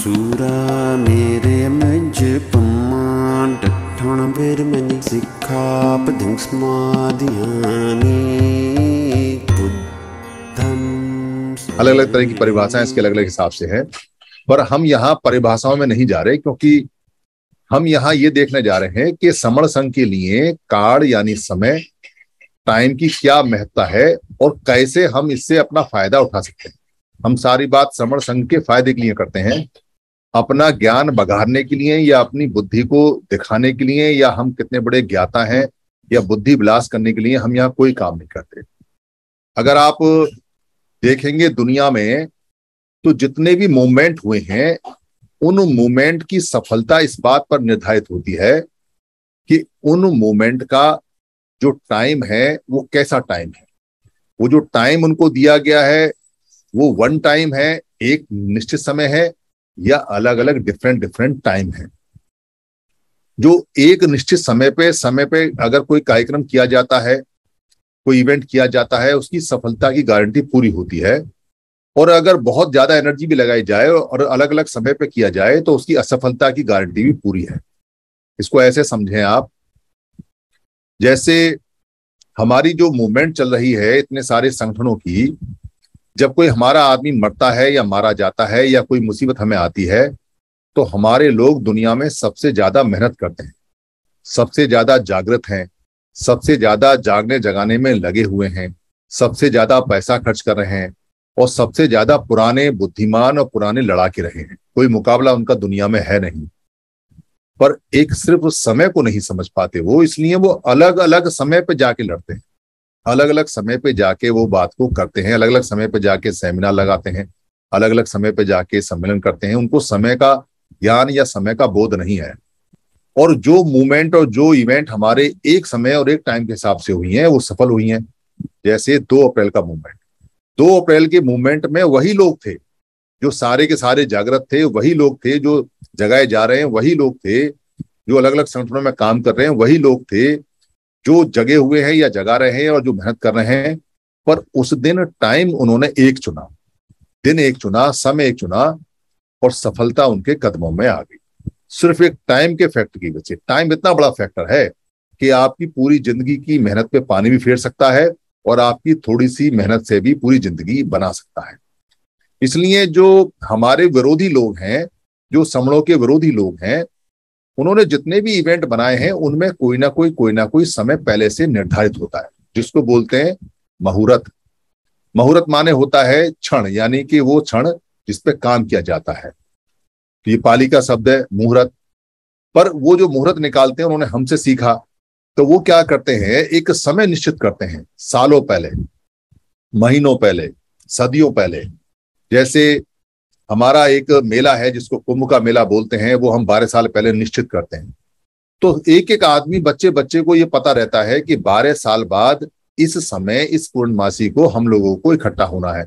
सूरा मेरे मज पमान ਡਠਣ ਬੇਰ ਮਨੀ ਸਿੱਖਾ अलग अलग तरह की परिभाषाएं इसके अलग अलग हिसाब से हैं पर हम यहाँ परिभाषाओं में नहीं जा रहे क्योंकि हम यहाँ ये देखने जा रहे हैं कि समण संघ के लिए कार्ड यानी समय टाइम की क्या महत्ता है और कैसे हम इससे अपना फायदा उठा सकते हैं हम सारी बात समण संघ के फायदे के लिए करते हैं अपना ज्ञान बघारने के लिए या अपनी बुद्धि को दिखाने के लिए या हम कितने बड़े ज्ञाता हैं या बुद्धि विलास करने के लिए हम यहाँ कोई काम नहीं करते अगर आप देखेंगे दुनिया में तो जितने भी मूवमेंट हुए हैं उन मूवमेंट की सफलता इस बात पर निर्धारित होती है कि उन मूवमेंट का जो टाइम है वो कैसा टाइम है वो जो टाइम उनको दिया गया है वो वन टाइम है एक निश्चित समय है या अलग अलग डिफरेंट डिफरेंट टाइम है जो एक निश्चित समय पे समय पे अगर कोई कार्यक्रम किया जाता है कोई इवेंट किया जाता है उसकी सफलता की गारंटी पूरी होती है और अगर बहुत ज्यादा एनर्जी भी लगाई जाए और अलग अलग समय पे किया जाए तो उसकी असफलता की गारंटी भी पूरी है इसको ऐसे समझें आप जैसे हमारी जो मूवमेंट चल रही है इतने सारे संगठनों की जब कोई हमारा आदमी मरता है या मारा जाता है या कोई मुसीबत हमें आती है तो हमारे लोग दुनिया में सबसे ज्यादा मेहनत करते हैं सबसे ज्यादा जागृत हैं सबसे ज्यादा जागने जगाने में लगे हुए हैं सबसे ज्यादा पैसा खर्च कर रहे हैं और सबसे ज्यादा पुराने बुद्धिमान और पुराने लड़ाके रहे हैं कोई मुकाबला उनका दुनिया में है नहीं पर एक सिर्फ समय को नहीं समझ पाते वो इसलिए वो अलग अलग समय पर जाके लड़ते हैं अलग अलग समय पे जाके वो बात को करते हैं अलग अलग समय पे जाके सेमिनार लगाते हैं अलग अलग समय पे जाके सम्मेलन करते हैं उनको समय का ज्ञान या समय का बोध नहीं है और जो मूवमेंट और जो इवेंट हमारे एक समय और एक टाइम के हिसाब से हुई है वो सफल हुई हैं जैसे दो अप्रैल का मूवमेंट दो अप्रैल के मूवमेंट में वही लोग थे जो सारे के सारे जागृत थे वही लोग थे जो जगाए जा रहे हैं वही लोग थे जो अलग अलग संगठनों में काम कर रहे हैं वही लोग थे जो जगे हुए हैं या जगा रहे हैं और जो मेहनत कर रहे हैं पर उस दिन टाइम उन्होंने एक चुना दिन एक चुना समय एक चुना और सफलता उनके कदमों में आ गई सिर्फ एक टाइम के फैक्टर की वजह से टाइम इतना बड़ा फैक्टर है कि आपकी पूरी जिंदगी की मेहनत पे पानी भी फेर सकता है और आपकी थोड़ी सी मेहनत से भी पूरी जिंदगी बना सकता है इसलिए जो हमारे विरोधी लोग हैं जो समणों के विरोधी लोग हैं उन्होंने जितने भी इवेंट बनाए हैं उनमें कोई ना कोई कोई ना कोई समय पहले से निर्धारित होता है जिसको बोलते हैं मुहूर्त मुहूर्त माने होता है क्षण यानी कि वो क्षण जिसपे काम किया जाता है तो ये पाली का शब्द है मुहूर्त पर वो जो मुहूर्त निकालते हैं उन्होंने हमसे सीखा तो वो क्या करते हैं एक समय निश्चित करते हैं सालों पहले महीनों पहले सदियों पहले जैसे हमारा एक मेला है जिसको कुंभ का मेला बोलते हैं वो हम बारह साल पहले निश्चित करते हैं तो एक एक आदमी बच्चे बच्चे को ये पता रहता है कि बारह साल बाद इस समय इस पूर्णमासी को हम लोगों को इकट्ठा होना है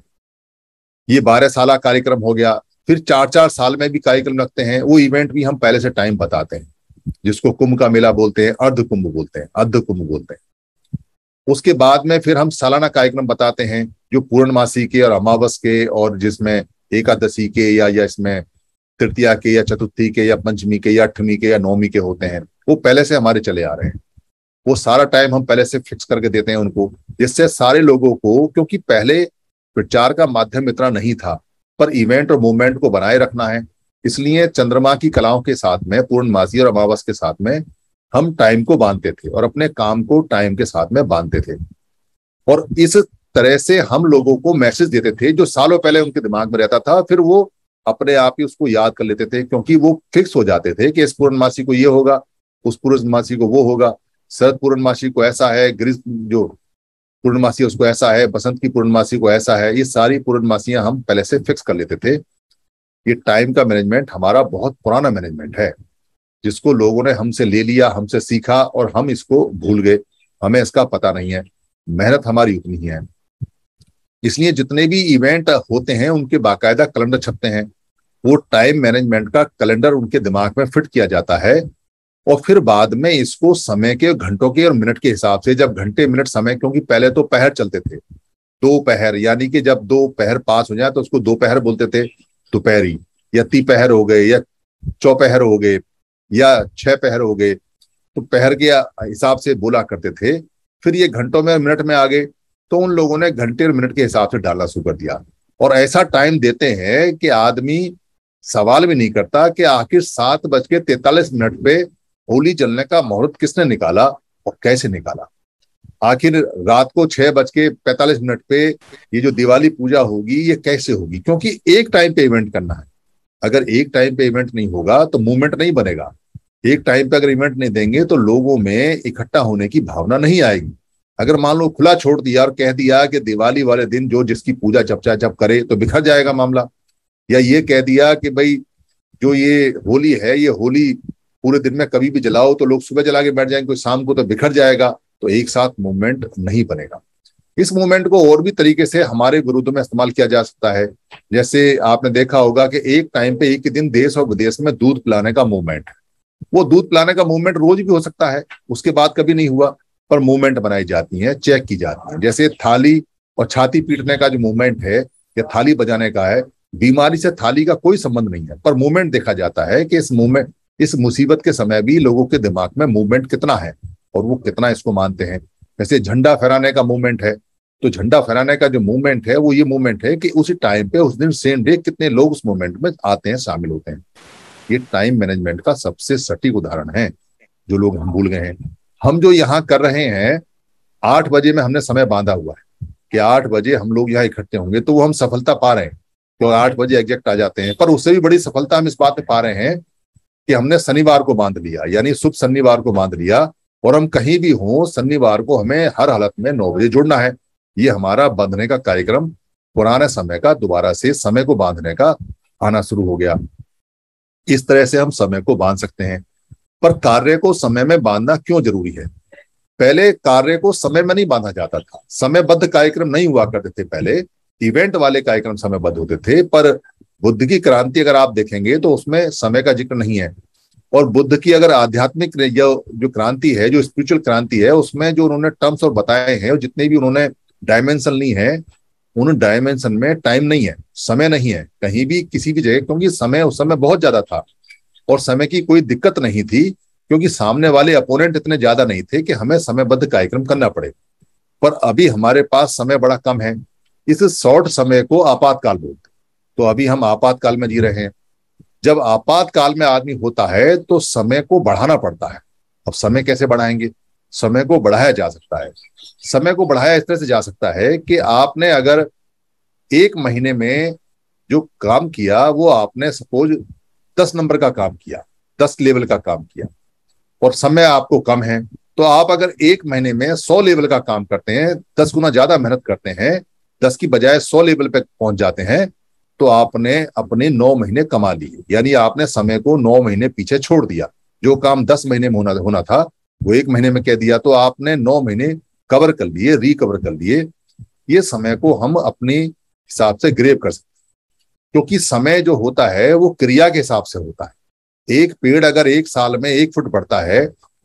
ये बारह साल कार्यक्रम हो गया फिर चार चार साल में भी कार्यक्रम रखते हैं वो इवेंट भी हम पहले से टाइम बताते हैं जिसको कुंभ का मेला बोलते हैं अर्ध कुंभ बोलते हैं अर्ध कुंभ बोलते हैं उसके बाद में फिर हम सालाना कार्यक्रम बताते हैं जो पूर्णमासी के और अमावस के और जिसमें एकादशी के या या इसमें तृतीया के या चतुर्थी के या पंचमी के या अठवीं के या नौमी के होते हैं वो पहले से हमारे चले आ रहे हैं वो सारा टाइम हम पहले से फिक्स करके देते हैं उनको जिससे सारे लोगों को क्योंकि पहले प्रचार का माध्यम इतना नहीं था पर इवेंट और मूवमेंट को बनाए रखना है इसलिए चंद्रमा की कलाओं के साथ में पूर्णमासी और अमावस के साथ में हम टाइम को बांधते थे और अपने काम को टाइम के साथ में बांधते थे और इस तरह से हम लोगों को मैसेज देते थे जो सालों पहले उनके दिमाग में रहता था फिर वो अपने आप ही उसको याद कर लेते थे क्योंकि वो फिक्स हो जाते थे कि इस पूर्णमासी को ये होगा उस पूर्णमासी को वो होगा शरद पूर्णमासी को ऐसा है ग्रीस जो पूर्णमासी उसको ऐसा है बसंत की पूर्णमासी को ऐसा है ये सारी पूर्णमासियां हम पहले से फिक्स कर लेते थे ये टाइम का मैनेजमेंट हमारा बहुत पुराना मैनेजमेंट है जिसको लोगों ने हमसे ले लिया हमसे सीखा और हम इसको भूल गए हमें इसका पता नहीं है मेहनत हमारी उतनी ही है इसलिए जितने भी इवेंट होते हैं उनके बाकायदा कैलेंडर छपते हैं वो टाइम मैनेजमेंट का कैलेंडर उनके दिमाग में फिट किया जाता है और फिर बाद में इसको समय के घंटों के और मिनट के हिसाब से जब घंटे मिनट समय क्योंकि पहले तो पहर चलते थे दो पहर यानी कि जब दो पहर पास हो जाए तो उसको दो पहर बोलते थे दोपहरी या ती पहर हो गए या चौपहर हो गए या छह पहर हो गए तो पहर के हिसाब से बोला करते थे फिर ये घंटों में मिनट में आ गए तो उन लोगों ने घंटे और मिनट के हिसाब से डालना शुरू कर दिया और ऐसा टाइम देते हैं कि आदमी सवाल भी नहीं करता कि आखिर सात बज के तैतालीस मिनट पे होली जलने का मुहूर्त किसने निकाला और कैसे निकाला आखिर रात को छह बज के पैंतालीस मिनट पे ये जो दिवाली पूजा होगी ये कैसे होगी क्योंकि एक टाइम पे इवेंट करना है अगर एक टाइम पे इवेंट नहीं होगा तो मूवमेंट नहीं बनेगा एक टाइम पे अगर इवेंट नहीं देंगे तो लोगों में इकट्ठा होने की भावना नहीं आएगी अगर मान लो खुला छोड़ दिया और कह दिया कि दिवाली वाले दिन जो जिसकी पूजा चपचा जब करे तो बिखर जाएगा मामला या ये कह दिया कि भाई जो ये होली है ये होली पूरे दिन में कभी भी जलाओ तो लोग सुबह जला के बैठ जाएंगे कोई शाम को तो बिखर जाएगा तो एक साथ मूवमेंट नहीं बनेगा इस मूवमेंट को और भी तरीके से हमारे विरुद्ध में इस्तेमाल किया जा सकता है जैसे आपने देखा होगा कि एक टाइम पे एक ही दिन देश और विदेश में दूध पिलाने का मूवमेंट है वो दूध पिलाने का मूवमेंट रोज भी हो सकता है उसके बाद कभी नहीं हुआ पर मूवमेंट बनाई जाती है चेक की जाती है जैसे थाली और छाती पीटने का जो मूवमेंट है या थाली बजाने का है बीमारी से थाली का कोई संबंध नहीं है पर मूवमेंट देखा जाता है कि इस मूवमेंट इस मुसीबत के समय भी लोगों के दिमाग में मूवमेंट कितना है और वो कितना इसको मानते हैं जैसे झंडा फहराने का मूवमेंट है तो झंडा फहराने का जो मूवमेंट है वो ये मूवमेंट है कि उस टाइम पे उस दिन सेम डे कितने लोग उस मूवमेंट में आते हैं शामिल होते हैं ये टाइम मैनेजमेंट का सबसे सटीक उदाहरण है जो लोग हम भूल गए हैं हम जो यहाँ कर रहे हैं आठ बजे में हमने समय बांधा हुआ है कि आठ बजे हम लोग यहाँ इकट्ठे होंगे तो वो हम सफलता पा रहे हैं तो आठ बजे एग्जैक्ट आ जाते हैं पर उससे भी बड़ी सफलता हम इस बात में पा रहे हैं कि हमने शनिवार को बांध लिया यानी शुभ शनिवार को बांध लिया और हम कहीं भी हों शनिवार को हमें हर हालत में नौ बजे जुड़ना है ये हमारा बांधने का कार्यक्रम पुराने समय का दोबारा से समय को बांधने का आना शुरू हो गया इस तरह से हम समय को बांध सकते हैं पर कार्य को समय में बांधना क्यों जरूरी है पहले कार्य को समय में नहीं बांधा जाता था समयबद्ध कार्यक्रम नहीं हुआ करते थे पहले इवेंट वाले कार्यक्रम समयबद्ध होते थे पर बुद्ध की क्रांति अगर आप देखेंगे तो उसमें समय का जिक्र नहीं है और बुद्ध की अगर आध्यात्मिक जो क्रांति है जो स्पिरिचुअल क्रांति है उसमें जो उन्होंने टर्म्स और बताए हैं और जितने भी उन्होंने डायमेंशन ली है उन डायमेंशन में टाइम नहीं है समय नहीं है कहीं भी किसी भी जगह क्योंकि समय उस समय बहुत ज्यादा था और समय की कोई दिक्कत नहीं थी क्योंकि सामने वाले अपोनेंट इतने ज्यादा नहीं थे कि हमें समयबद्ध कार्यक्रम करना पड़े पर अभी हमारे पास समय बड़ा कम है इस शॉर्ट समय को आपातकाल बोलते तो अभी हम आपातकाल में जी रहे हैं जब आपातकाल में आदमी होता है तो समय को बढ़ाना पड़ता है अब समय कैसे बढ़ाएंगे समय को बढ़ाया जा सकता है समय को बढ़ाया इस तरह से जा सकता है कि आपने अगर एक महीने में जो काम किया वो आपने सपोज दस नंबर का काम किया दस लेवल का काम किया और समय आपको कम है तो आप अगर एक महीने में सौ लेवल का काम करते हैं दस गुना ज्यादा मेहनत करते हैं दस की बजाय सौ लेवल पे पहुंच जाते हैं तो आपने अपने नौ महीने कमा लिए यानी आपने समय को नौ महीने पीछे छोड़ दिया जो काम दस महीने में होना होना था वो एक महीने में कह दिया तो आपने नौ महीने कवर कर लिए रिकवर कर लिए ये समय को हम अपने हिसाब से ग्रेव कर सकते क्योंकि समय जो होता है वो क्रिया के हिसाब से होता है एक पेड़ अगर एक साल में एक फुट बढ़ता है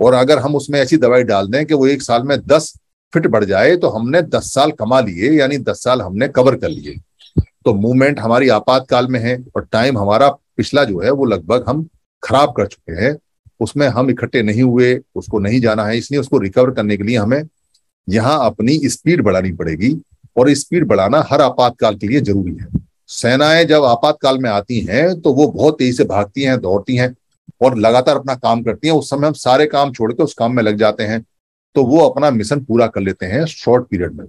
और अगर हम उसमें ऐसी दवाई डाल दें कि वो एक साल में दस फिट बढ़ जाए तो हमने दस साल कमा लिए यानी दस साल हमने कवर कर लिए तो मूवमेंट हमारी आपातकाल में है और टाइम हमारा पिछला जो है वो लगभग हम खराब कर चुके हैं उसमें हम इकट्ठे नहीं हुए उसको नहीं जाना है इसलिए उसको रिकवर करने के लिए हमें यहाँ अपनी स्पीड बढ़ानी पड़ेगी और स्पीड बढ़ाना हर आपातकाल के लिए जरूरी है सेनाएं जब आपातकाल में आती हैं तो वो बहुत तेजी से भागती हैं दौड़ती हैं और लगातार अपना काम करती हैं उस समय हम सारे काम छोड़ के उस काम में लग जाते हैं तो वो अपना मिशन पूरा कर लेते हैं शॉर्ट पीरियड में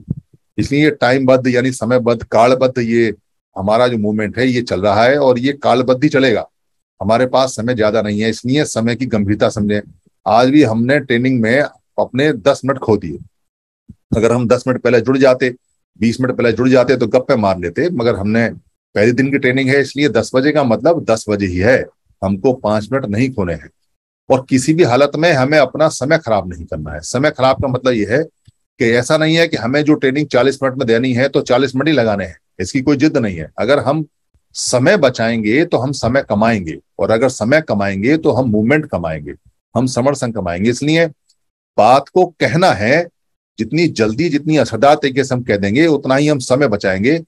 इसलिए ये टाइमबद्ध यानी समयबद्ध कालबद्ध ये हमारा जो मूवमेंट है ये चल रहा है और ये कालबद्ध ही चलेगा हमारे पास समय ज्यादा नहीं है इसलिए समय की गंभीरता समझें आज भी हमने ट्रेनिंग में अपने दस मिनट खो दिए अगर हम दस मिनट पहले जुड़ जाते बीस मिनट पहले जुड़ जाते तो गप्पे मार लेते मगर हमने पहले दिन की ट्रेनिंग है इसलिए दस बजे का मतलब दस बजे ही है हमको पांच मिनट नहीं खोने हैं और किसी भी हालत में हमें अपना समय खराब नहीं करना है समय खराब का मतलब यह है कि ऐसा नहीं है कि हमें जो ट्रेनिंग चालीस मिनट में देनी है तो चालीस मिनट ही लगाने हैं इसकी कोई जिद नहीं है अगर हम समय बचाएंगे तो हम समय कमाएंगे और अगर समय कमाएंगे तो हम मूवमेंट कमाएंगे हम समर्थन कमाएंगे इसलिए बात को कहना है जितनी जल्दी जितनी असरदार तरीके से हम कह देंगे उतना ही हम समय बचाएंगे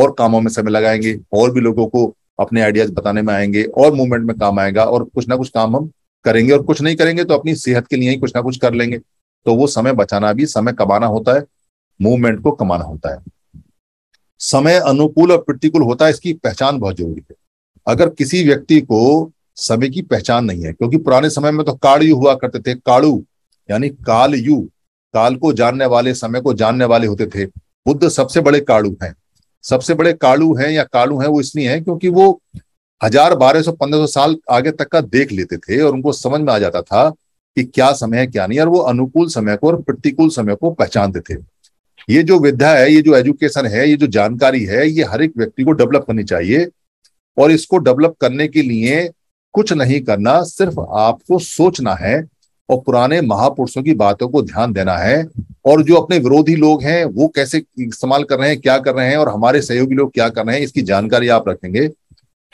और कामों में समय लगाएंगे और भी लोगों को अपने आइडियाज बताने में आएंगे और मूवमेंट में काम आएगा और कुछ ना कुछ काम हम करेंगे और कुछ नहीं करेंगे तो अपनी सेहत के लिए ही कुछ ना कुछ कर लेंगे तो वो समय बचाना भी समय कमाना होता है मूवमेंट को कमाना होता है समय अनुकूल और प्रतिकूल होता है इसकी पहचान बहुत जरूरी है अगर किसी व्यक्ति को समय की पहचान नहीं है क्योंकि पुराने समय में तो काड़यु हुआ करते थे काड़ू यानी कालयु काल को जानने वाले समय को जानने वाले होते थे बुद्ध सबसे बड़े काड़ू हैं सबसे बड़े कालू हैं या कालू हैं वो इसलिए हैं क्योंकि वो हजार बारह सौ पंद्रह सौ साल आगे तक का देख लेते थे और उनको समझ में आ जाता था कि क्या समय है क्या नहीं और वो अनुकूल समय को और प्रतिकूल समय को पहचानते थे ये जो विद्या है ये जो एजुकेशन है ये जो जानकारी है ये हर एक व्यक्ति को डेवलप करनी चाहिए और इसको डेवलप करने के लिए कुछ नहीं करना सिर्फ आपको सोचना है और पुराने महापुरुषों की बातों को ध्यान देना है और जो अपने विरोधी लोग हैं वो कैसे इस्तेमाल कर रहे हैं क्या कर रहे हैं और हमारे सहयोगी लोग क्या कर रहे हैं इसकी जानकारी आप रखेंगे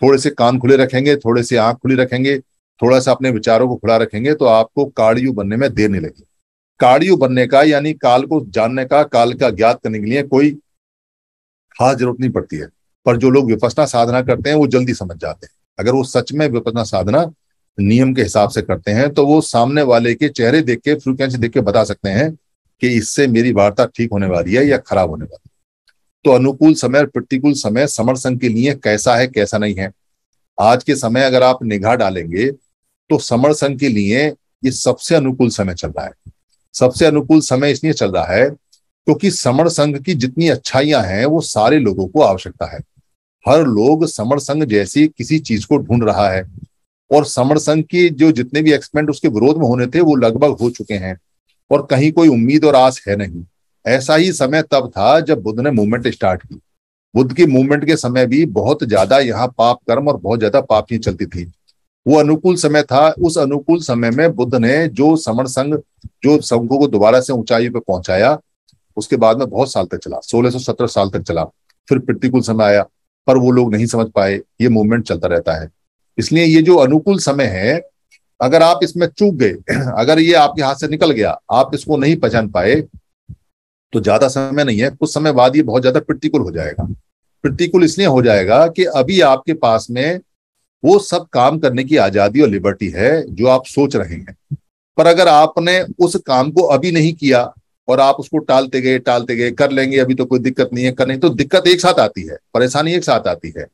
थोड़े से कान खुले रखेंगे थोड़े से आंख खुली रखेंगे थोड़ा सा अपने विचारों को खुला रखेंगे तो आपको काड़ियू बनने में देर नहीं लगेगी काड़ियू बनने का यानी काल को जानने का काल का ज्ञात करने के लिए कोई खास जरूरत नहीं पड़ती है पर जो लोग विपसना साधना करते हैं वो जल्दी समझ जाते हैं अगर वो सच में विपसना साधना नियम के हिसाब से करते हैं तो वो सामने वाले के चेहरे देख के फ्रिक्वेंसी देख के बता सकते हैं कि इससे मेरी वार्ता ठीक होने वाली है या खराब होने वाली है तो अनुकूल समय और प्रतिकूल समय समर संघ के लिए कैसा है कैसा नहीं है आज के समय अगर आप निगाह डालेंगे तो समर संघ के लिए ये सबसे अनुकूल समय चल रहा है सबसे अनुकूल समय इसलिए चल रहा है क्योंकि तो समर संघ की जितनी अच्छाइयां हैं वो सारे लोगों को आवश्यकता है हर लोग समर संघ जैसी किसी चीज को ढूंढ रहा है और समण संघ की जो जितने भी एक्सपेंट उसके विरोध में होने थे वो लगभग हो चुके हैं और कहीं कोई उम्मीद और आस है नहीं ऐसा ही समय तब था जब बुद्ध ने मूवमेंट स्टार्ट की बुद्ध की मूवमेंट के समय भी बहुत ज्यादा यहाँ पाप कर्म और बहुत ज्यादा पापियां चलती थी वो अनुकूल समय था उस अनुकूल समय में बुद्ध ने जो समण संघ जो संघों को दोबारा से ऊंचाई पर पहुंचाया उसके बाद में बहुत साल तक चला सोलह सौ सत्रह साल तक चला फिर प्रतिकूल समय आया पर वो लोग नहीं समझ पाए ये मूवमेंट चलता रहता है इसलिए ये जो अनुकूल समय है अगर आप इसमें चूक गए अगर ये आपके हाथ से निकल गया आप इसको नहीं पहचान पाए तो ज्यादा समय नहीं है कुछ समय बाद ये बहुत ज्यादा प्रतिकूल हो जाएगा प्रतिकूल इसलिए हो जाएगा कि अभी आपके पास में वो सब काम करने की आजादी और लिबर्टी है जो आप सोच रहे हैं पर अगर आपने उस काम को अभी नहीं किया और आप उसको टालते गए टालते गए कर लेंगे अभी तो कोई दिक्कत नहीं है कर नहीं तो दिक्कत एक साथ आती है परेशानी एक साथ आती है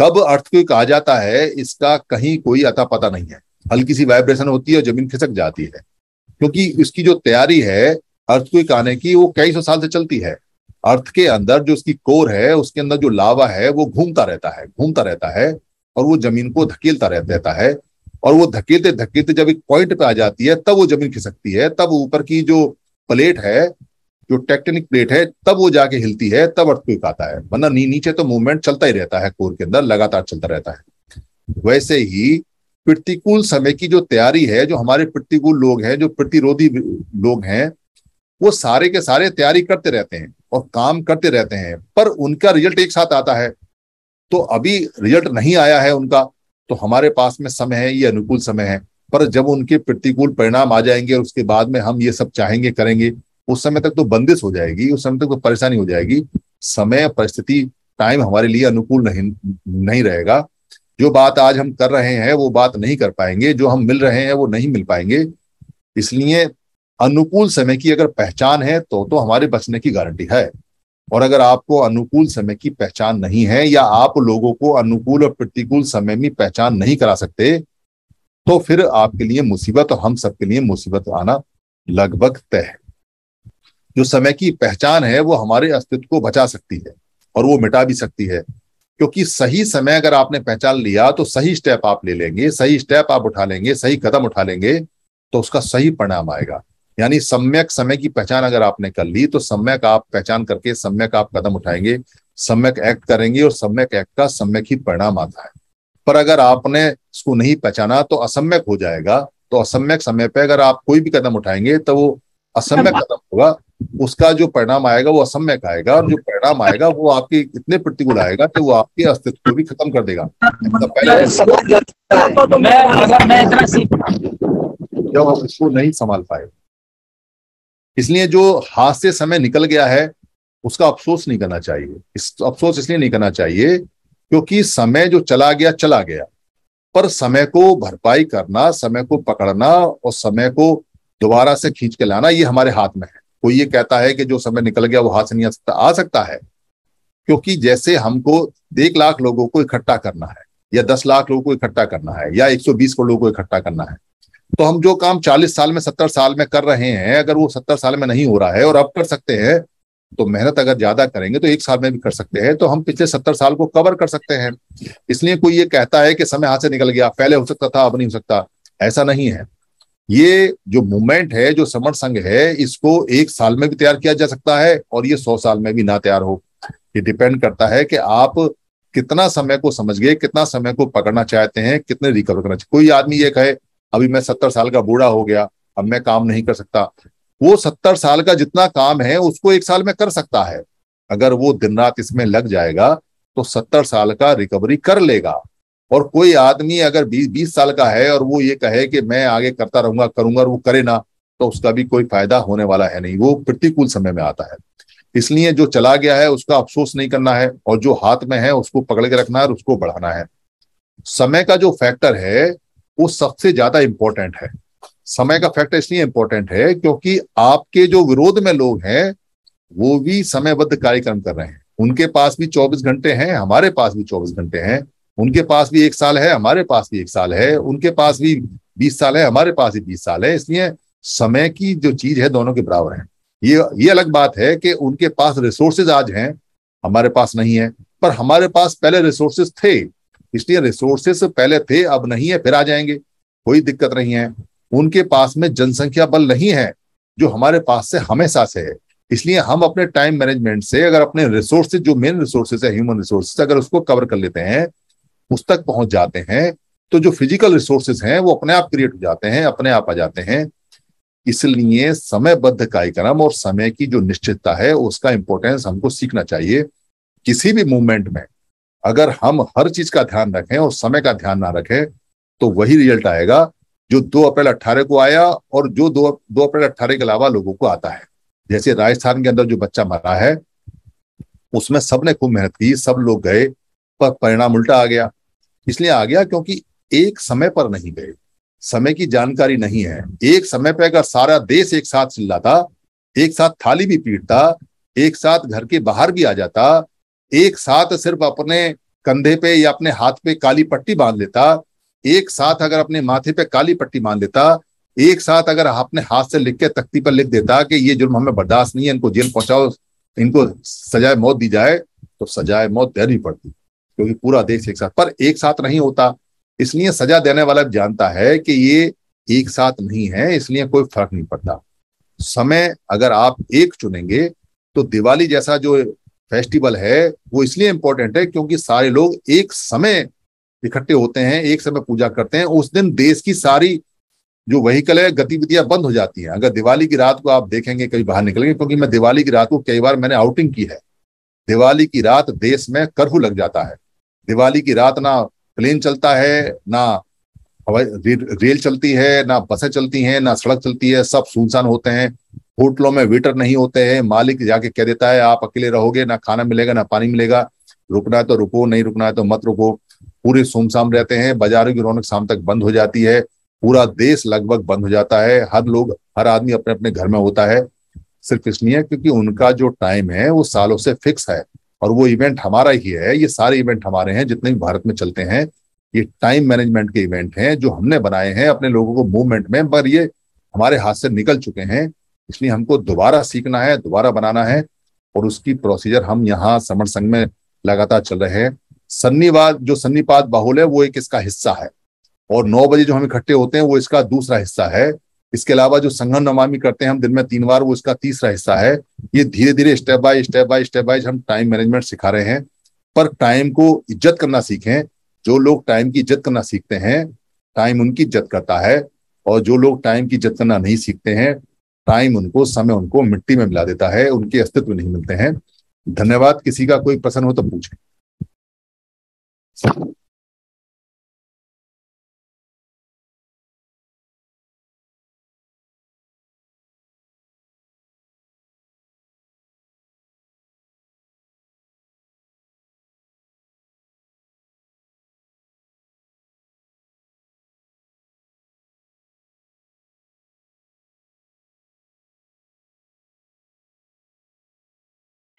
कब अर्थक्विक आ जाता है इसका कहीं कोई अता पता नहीं है हल्की सी वाइब्रेशन होती है जमीन खिसक जाती है क्योंकि इसकी जो तैयारी है अर्थक्विक आने की वो कई सौ साल से चलती है अर्थ के अंदर जो उसकी कोर है उसके अंदर जो लावा है वो घूमता रहता है घूमता रहता है और वो जमीन को धकेलता रहता है और वो धकेलते धकेलते जब एक पॉइंट पे आ जाती है तब वो जमीन खिसकती है तब ऊपर की जो प्लेट है जो टेक्टेनिक प्लेट है तब वो जाके हिलती है तब अर्थक्वेक आता है वरना नी, नीचे तो मूवमेंट चलता ही रहता है कोर के अंदर लगातार चलता रहता है वैसे ही प्रतिकूल समय की जो तैयारी है जो हमारे प्रतिकूल लोग हैं जो प्रतिरोधी लोग हैं वो सारे के सारे तैयारी करते रहते हैं और काम करते रहते हैं पर उनका रिजल्ट एक साथ आता है तो अभी रिजल्ट नहीं आया है उनका तो हमारे पास में समय है ये अनुकूल समय है पर जब उनके प्रतिकूल परिणाम आ जाएंगे और उसके बाद में हम ये सब चाहेंगे करेंगे उस समय तक तो बंदिश हो जाएगी उस समय तक तो परेशानी हो जाएगी समय परिस्थिति टाइम हमारे लिए अनुकूल नहीं नहीं रहेगा जो बात आज हम कर रहे हैं वो बात नहीं कर पाएंगे जो हम मिल रहे हैं वो नहीं मिल पाएंगे इसलिए अनुकूल समय की अगर पहचान है तो तो हमारे बचने की गारंटी है और अगर आपको अनुकूल समय की पहचान नहीं है या आप लोगों को अनुकूल और प्रतिकूल समय में पहचान नहीं करा सकते तो फिर आपके लिए मुसीबत और हम सबके लिए मुसीबत आना लगभग तय है जो समय की पहचान है वो हमारे अस्तित्व को बचा सकती है और वो मिटा भी सकती है क्योंकि सही समय अगर आपने पहचान लिया तो सही स्टेप आप ले लेंगे सही स्टेप आप उठा लेंगे सही कदम उठा लेंगे तो उसका सही परिणाम आएगा यानी सम्यक समय की पहचान अगर आपने कर ली तो सम्यक आप पहचान करके सम्यक आप कदम उठाएंगे सम्यक एक्ट करेंगे और सम्यक एक्ट का सम्यक ही परिणाम आता है पर अगर आपने इसको नहीं पहचाना तो असम्यक हो जाएगा तो असम्यक समय पर अगर आप कोई भी कदम उठाएंगे तो वो असम्य खत्म होगा उसका जो परिणाम आएगा वो असम्य आएगा और जो हाँ। परिणाम आएगा वो आपके इतने प्रतिकूल आएगा कि वो आपके अस्तित्व को भी खत्म कर देगा जब आप इसको नहीं संभाल पाए इसलिए जो हाथ से समय निकल गया है उसका अफसोस नहीं करना चाहिए इस अफसोस इसलिए नहीं करना चाहिए क्योंकि समय जो चला गया चला गया पर समय को भरपाई करना समय को पकड़ना और समय को दोबारा से खींच के लाना ये हमारे हाथ में है कोई ये कहता है कि जो समय निकल गया वो हाथ से नहीं आ सकता आ सकता है क्योंकि जैसे हमको एक लाख लोगों को इकट्ठा करना है या दस लाख लोगों को इकट्ठा करना है या एक सौ बीस करोड़ लोगों को इकट्ठा करना है तो हम जो काम चालीस साल में सत्तर साल में कर रहे हैं अगर वो सत्तर साल में नहीं हो रहा है और अब कर सकते हैं तो मेहनत अगर ज्यादा करेंगे तो एक साल में भी कर सकते हैं तो हम पिछले सत्तर साल को कवर कर सकते हैं इसलिए कोई ये कहता है कि समय हाथ से निकल गया पहले हो सकता था अब नहीं हो सकता ऐसा नहीं है ये जो मूवमेंट है जो समर संघ है इसको एक साल में भी तैयार किया जा सकता है और ये सौ साल में भी ना तैयार हो ये डिपेंड करता है कि आप कितना समय को समझ गए कितना समय को पकड़ना चाहते हैं कितने रिकवर करना चाहते कोई आदमी ये कहे अभी मैं सत्तर साल का बूढ़ा हो गया अब मैं काम नहीं कर सकता वो सत्तर साल का जितना काम है उसको एक साल में कर सकता है अगर वो दिन रात इसमें लग जाएगा तो सत्तर साल का रिकवरी कर लेगा और कोई आदमी अगर बीस बीस साल का है और वो ये कहे कि मैं आगे करता रहूंगा करूंगा और वो करे ना तो उसका भी कोई फायदा होने वाला है नहीं वो प्रतिकूल समय में आता है इसलिए जो चला गया है उसका अफसोस नहीं करना है और जो हाथ में है उसको पकड़ के रखना है और उसको बढ़ाना है समय का जो फैक्टर है वो सबसे ज्यादा इंपॉर्टेंट है समय का फैक्टर इसलिए इंपॉर्टेंट है क्योंकि आपके जो विरोध में लोग हैं वो भी समयबद्ध कार्यक्रम कर रहे हैं उनके पास भी 24 घंटे हैं हमारे पास भी 24 घंटे हैं उनके पास भी एक साल है हमारे पास भी एक साल है उनके पास भी बीस साल है हमारे पास भी बीस साल है इसलिए समय की जो चीज है दोनों के बराबर है ये ये अलग बात है कि उनके पास रिसोर्सेज आज हैं हमारे पास नहीं है पर हमारे पास पहले रिसोर्सेज थे इसलिए रिसोर्सेज पहले थे अब नहीं है फिर आ जाएंगे कोई दिक्कत नहीं है उनके पास में जनसंख्या बल नहीं है जो हमारे पास से हमेशा से है इसलिए हम अपने टाइम मैनेजमेंट से अगर अपने रिसोर्सेज जो मेन रिसोर्सेज है ह्यूमन रिसोर्सेज अगर उसको कवर कर लेते हैं उस तक पहुंच जाते हैं तो जो फिजिकल रिसोर्सेज हैं वो अपने आप क्रिएट हो जाते हैं अपने आप आ जाते हैं इसलिए समयबद्ध कार्यक्रम और समय की जो निश्चितता है उसका इंपॉर्टेंस हमको सीखना चाहिए किसी भी मूवमेंट में अगर हम हर चीज का ध्यान रखें और समय का ध्यान ना रखें तो वही रिजल्ट आएगा जो दो अप्रैल अट्ठारह को आया और जो दो दो अप्रैल अट्ठारह के अलावा लोगों को आता है जैसे राजस्थान के अंदर जो बच्चा मरा है उसमें सबने खूब मेहनत की सब लोग गए पर परिणाम उल्टा आ गया इसलिए आ गया क्योंकि एक समय पर नहीं गए समय की जानकारी नहीं है एक समय पर अगर सारा देश एक साथ चिल्लाता एक साथ थाली भी पीटता एक साथ घर के बाहर भी आ जाता एक साथ सिर्फ अपने कंधे पे या अपने हाथ पे काली पट्टी बांध लेता एक साथ अगर अपने माथे पे काली पट्टी बांध लेता एक साथ अगर अपने हाथ से लिख के तख्ती पर लिख देता कि ये जुर्म हमें बर्दाश्त नहीं है इनको जेल पहुंचाओ इनको सजाए मौत दी जाए तो सजाए मौत देनी पड़ती क्योंकि पूरा देश एक साथ पर एक साथ नहीं होता इसलिए सजा देने वाला जानता है कि ये एक साथ नहीं है इसलिए कोई फर्क नहीं पड़ता समय अगर आप एक चुनेंगे तो दिवाली जैसा जो फेस्टिवल है वो इसलिए इंपॉर्टेंट है क्योंकि सारे लोग एक समय इकट्ठे होते हैं एक समय पूजा करते हैं उस दिन देश की सारी जो वहीकल है गतिविधियां बंद हो जाती हैं अगर दिवाली की रात को आप देखेंगे कभी बाहर निकलेंगे क्योंकि मैं दिवाली की रात को कई बार मैंने आउटिंग की है दिवाली की रात देश में कर्फ्यू लग जाता है दिवाली की रात ना प्लेन चलता है ना हवाई रेल चलती है ना बसें चलती हैं ना सड़क चलती है सब सुनसान होते हैं होटलों में वेटर नहीं होते हैं मालिक जाके कह देता है आप अकेले रहोगे ना खाना मिलेगा ना पानी मिलेगा रुकना है तो रुको नहीं रुकना है तो मत रुको पूरे सुनसान रहते हैं बाजारों की रौनक शाम तक बंद हो जाती है पूरा देश लगभग बंद हो जाता है हर लोग हर आदमी अपने अपने घर में होता है सिर्फ इसलिए क्योंकि उनका जो टाइम है वो सालों से फिक्स है और वो इवेंट हमारा ही है ये सारे इवेंट हमारे हैं जितने भी भारत में चलते हैं ये टाइम मैनेजमेंट के इवेंट हैं जो हमने बनाए हैं अपने लोगों को मूवमेंट में पर ये हमारे हाथ से निकल चुके हैं इसलिए हमको दोबारा सीखना है दोबारा बनाना है और उसकी प्रोसीजर हम यहाँ समर संघ में लगातार चल रहे हैं सन्नीवाद जो सन्नीपात बाहुल है वो एक इसका हिस्सा है और नौ बजे जो हम इकट्ठे होते हैं वो इसका दूसरा हिस्सा है इसके अलावा जो संगम नमामि करते हैं हम दिन में तीन बार वो इसका तीसरा हिस्सा है ये धीरे धीरे step by step by step by हम टाइम मैनेजमेंट सिखा रहे हैं पर टाइम को इज्जत करना सीखें जो लोग टाइम की इज्जत करना सीखते हैं टाइम उनकी इज्जत करता है और जो लोग टाइम की इज्जत करना नहीं सीखते हैं टाइम उनको समय उनको मिट्टी में मिला देता है उनके अस्तित्व नहीं मिलते हैं धन्यवाद किसी का कोई प्रश्न हो तो पूछे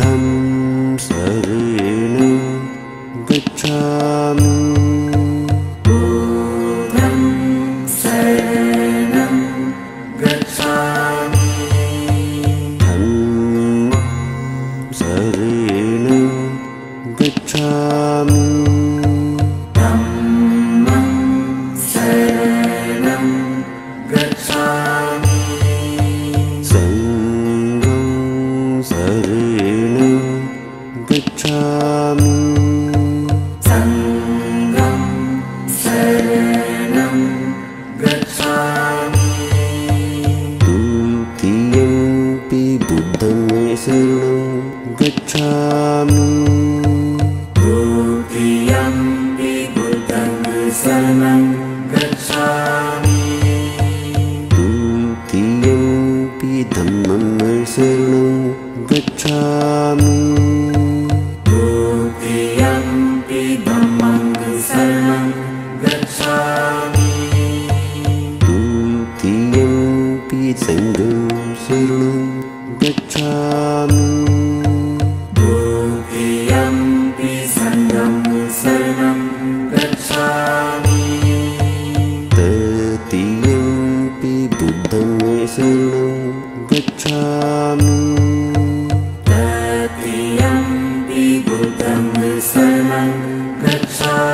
तं सरेण गच्छा sarvam gacchami